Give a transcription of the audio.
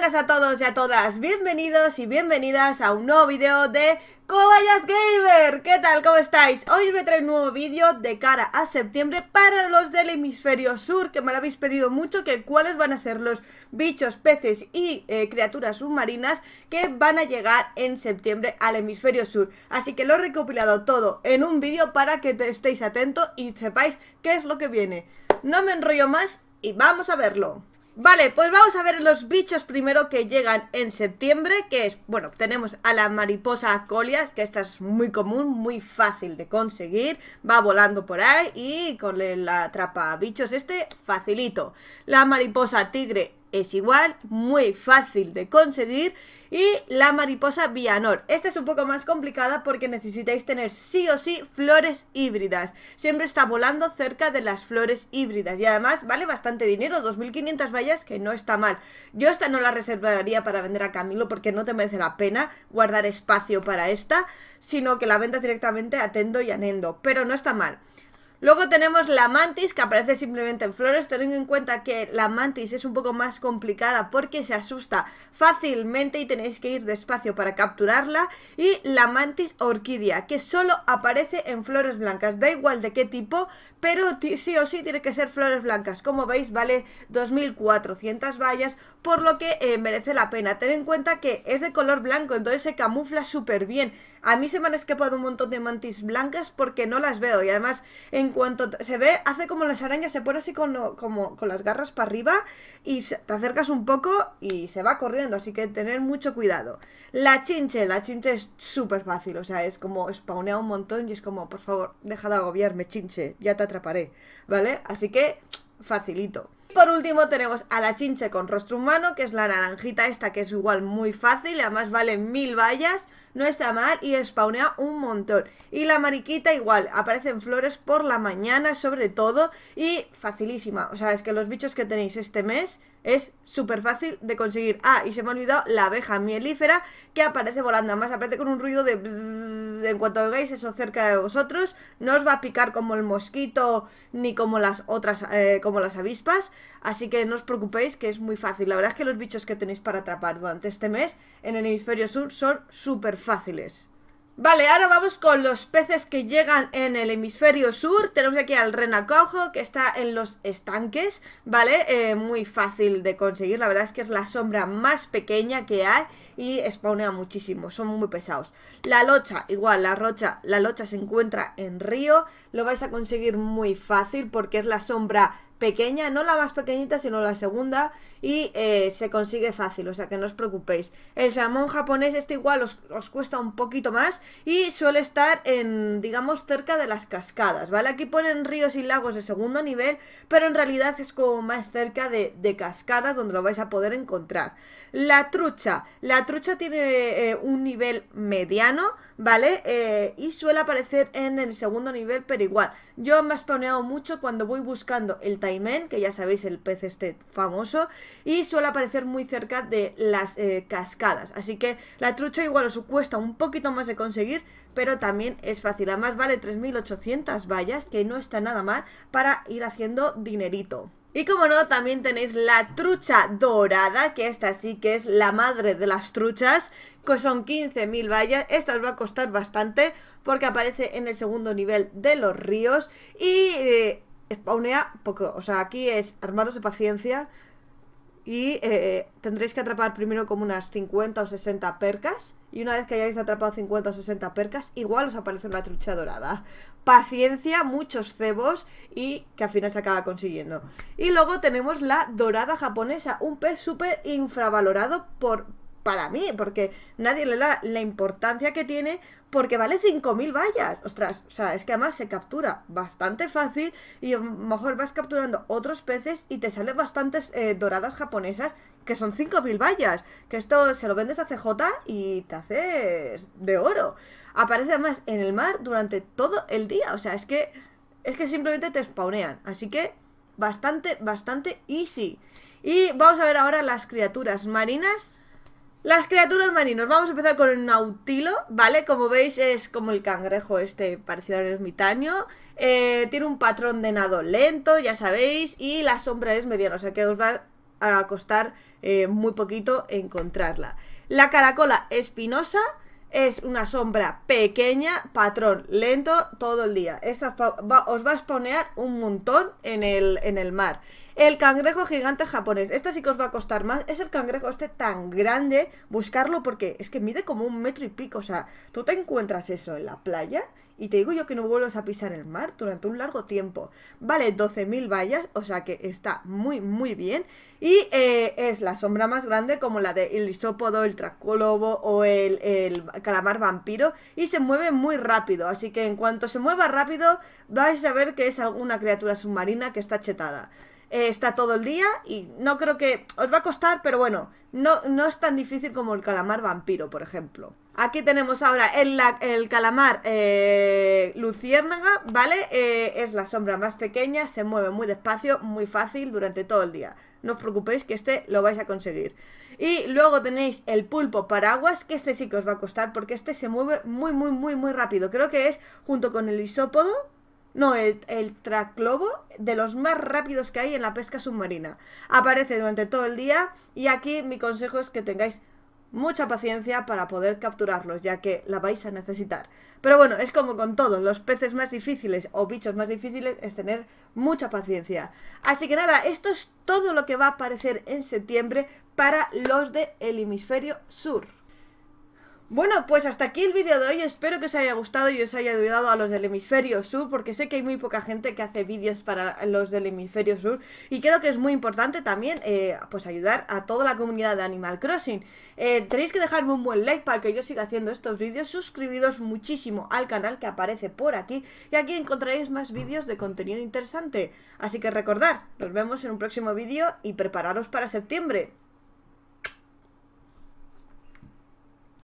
buenas a todos y a todas, bienvenidos y bienvenidas a un nuevo vídeo de Cobayas Gamer ¿Qué tal? ¿Cómo estáis? Hoy os voy a traer un nuevo vídeo de cara a septiembre para los del hemisferio sur Que me lo habéis pedido mucho, que cuáles van a ser los bichos, peces y eh, criaturas submarinas Que van a llegar en septiembre al hemisferio sur Así que lo he recopilado todo en un vídeo para que te estéis atentos y sepáis qué es lo que viene No me enrollo más y vamos a verlo Vale, pues vamos a ver los bichos primero que llegan en septiembre, que es, bueno, tenemos a la mariposa colias, que esta es muy común, muy fácil de conseguir, va volando por ahí y con la trapa bichos este, facilito. La mariposa tigre es igual, muy fácil de conseguir. Y la mariposa Vianor. Esta es un poco más complicada porque necesitáis tener sí o sí flores híbridas. Siempre está volando cerca de las flores híbridas. Y además vale bastante dinero, 2.500 vallas, que no está mal. Yo esta no la reservaría para vender a Camilo porque no te merece la pena guardar espacio para esta, sino que la vendas directamente a Tendo y a Nendo. Pero no está mal. Luego tenemos la mantis que aparece simplemente en flores, teniendo en cuenta que la mantis es un poco más complicada porque se asusta fácilmente y tenéis que ir despacio para capturarla. Y la mantis orquídea que solo aparece en flores blancas, da igual de qué tipo, pero sí o sí tiene que ser flores blancas. Como veis vale 2400 vallas, por lo que eh, merece la pena. Ten en cuenta que es de color blanco, entonces se camufla súper bien. A mí se me han escapado un montón de mantis blancas porque no las veo y además en en cuanto se ve, hace como las arañas, se pone así con, con las garras para arriba y te acercas un poco y se va corriendo, así que tener mucho cuidado. La chinche, la chinche es súper fácil, o sea, es como spawnea un montón y es como, por favor, deja de agobiarme, chinche, ya te atraparé, ¿vale? Así que, facilito. Por último tenemos a la chinche con rostro humano, que es la naranjita esta, que es igual muy fácil, y además vale mil vallas no está mal y spawnea un montón. Y la mariquita igual, aparecen flores por la mañana sobre todo y facilísima. O sea, es que los bichos que tenéis este mes es súper fácil de conseguir. Ah, y se me ha olvidado la abeja mielífera que aparece volando. Además, aparece con un ruido de... En cuanto oigáis eso cerca de vosotros, no os va a picar como el mosquito ni como las otras, eh, como las avispas. Así que no os preocupéis que es muy fácil. La verdad es que los bichos que tenéis para atrapar durante este mes en el hemisferio sur son súper fáciles. Vale, ahora vamos con los peces que llegan en el hemisferio sur. Tenemos aquí al renacojo, que está en los estanques, ¿vale? Eh, muy fácil de conseguir, la verdad es que es la sombra más pequeña que hay y spawnea muchísimo, son muy pesados. La locha, igual, la rocha, la locha se encuentra en río, lo vais a conseguir muy fácil porque es la sombra pequeña, no la más pequeñita, sino la segunda, y eh, se consigue fácil, o sea que no os preocupéis. El salmón japonés, este igual os, cuesta un poquito más y suele estar en, digamos, cerca de las cascadas, ¿vale? Aquí ponen ríos y lagos de segundo nivel, pero en realidad es como más cerca de, cascadas donde lo vais a poder encontrar. La trucha, la trucha tiene eh, un nivel mediano, ¿vale? Eh, y suele aparecer en el segundo nivel, pero igual. Yo me he spawneado mucho cuando voy buscando el que ya sabéis el pez este famoso, y suele aparecer muy cerca de las eh, cascadas. Así que la trucha igual os cuesta un poquito más de conseguir, pero también es fácil. Además vale 3.800 vallas, que no está nada mal para ir haciendo dinerito. Y como no, también tenéis la trucha dorada, que esta sí que es la madre de las truchas, que son 15.000 vallas, esta os va a costar bastante porque aparece en el segundo nivel de los ríos y... Eh, spawnea poco. O sea, aquí es armaros de paciencia y eh, tendréis que atrapar primero como unas 50 o 60 percas. Y una vez que hayáis atrapado 50 o 60 percas, igual os aparece una trucha dorada. Paciencia, muchos cebos y que al final se acaba consiguiendo. Y luego tenemos la dorada japonesa, un pez súper infravalorado por para mí, porque nadie le da la importancia que tiene porque vale 5.000 vallas. Ostras, o sea, es que además se captura bastante fácil y a lo mejor vas capturando otros peces y te salen bastantes eh, doradas japonesas que son 5.000 vallas. Que esto se lo vendes a CJ y te haces de oro. Aparece además en el mar durante todo el día. O sea, es que, es que simplemente te spawnean. Así que bastante, bastante easy. Y vamos a ver ahora las criaturas marinas las criaturas marinas, vamos a empezar con el nautilo, ¿vale? Como veis es como el cangrejo este, parecido al ermitaño eh, Tiene un patrón de nado lento, ya sabéis, y la sombra es mediana, o sea que os va a costar eh, muy poquito encontrarla La caracola espinosa es una sombra pequeña, patrón lento todo el día Esta os va a spawnear un montón en el, en el mar el cangrejo gigante japonés. Este sí que os va a costar más. Es el cangrejo este tan grande. Buscarlo porque es que mide como un metro y pico. O sea, tú te encuentras eso en la playa y te digo yo que no vuelvas a pisar el mar durante un largo tiempo. Vale 12.000 vallas, o sea que está muy, muy bien. Y eh, es la sombra más grande como la del lisópodo, isópodo, el tracolobo o el, el, calamar vampiro. Y se mueve muy rápido, así que en cuanto se mueva rápido vais a ver que es alguna criatura submarina que está chetada. Eh, está todo el día y no creo que os va a costar, pero bueno, no, no es tan difícil como el calamar vampiro, por ejemplo. Aquí tenemos ahora el, el calamar eh, luciérnaga, ¿vale? Eh, es la sombra más pequeña, se mueve muy despacio, muy fácil durante todo el día. No os preocupéis que este lo vais a conseguir. Y luego tenéis el pulpo paraguas, que este sí que os va a costar porque este se mueve muy, muy, muy, muy rápido. Creo que es junto con el isópodo, no, el, el traclobo de los más rápidos que hay en la pesca submarina. Aparece durante todo el día y aquí mi consejo es que tengáis mucha paciencia para poder capturarlos, ya que la vais a necesitar. Pero bueno, es como con todos, los peces más difíciles o bichos más difíciles es tener mucha paciencia. Así que nada, esto es todo lo que va a aparecer en septiembre para los del hemisferio sur. Bueno, pues hasta aquí el vídeo de hoy, espero que os haya gustado y os haya ayudado a los del hemisferio sur, porque sé que hay muy poca gente que hace vídeos para los del hemisferio sur, y creo que es muy importante también, eh, pues ayudar a toda la comunidad de Animal Crossing. Eh, tenéis que dejarme un buen like para que yo siga haciendo estos vídeos, Suscribidos muchísimo al canal que aparece por aquí, y aquí encontraréis más vídeos de contenido interesante. Así que recordad, nos vemos en un próximo vídeo y prepararos para septiembre.